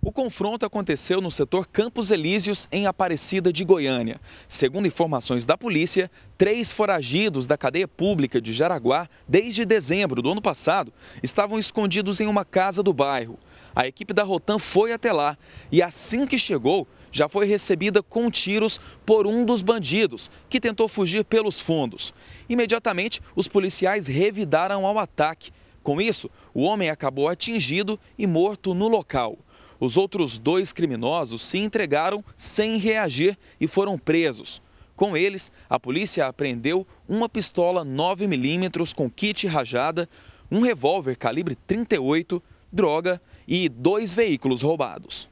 O confronto aconteceu no setor Campos Elíseos, em Aparecida de Goiânia. Segundo informações da polícia, três foragidos da cadeia pública de Jaraguá, desde dezembro do ano passado, estavam escondidos em uma casa do bairro. A equipe da Rotan foi até lá e, assim que chegou, já foi recebida com tiros por um dos bandidos, que tentou fugir pelos fundos. Imediatamente, os policiais revidaram ao ataque. Com isso, o homem acabou atingido e morto no local. Os outros dois criminosos se entregaram sem reagir e foram presos. Com eles, a polícia apreendeu uma pistola 9mm com kit rajada, um revólver calibre 38, droga e dois veículos roubados.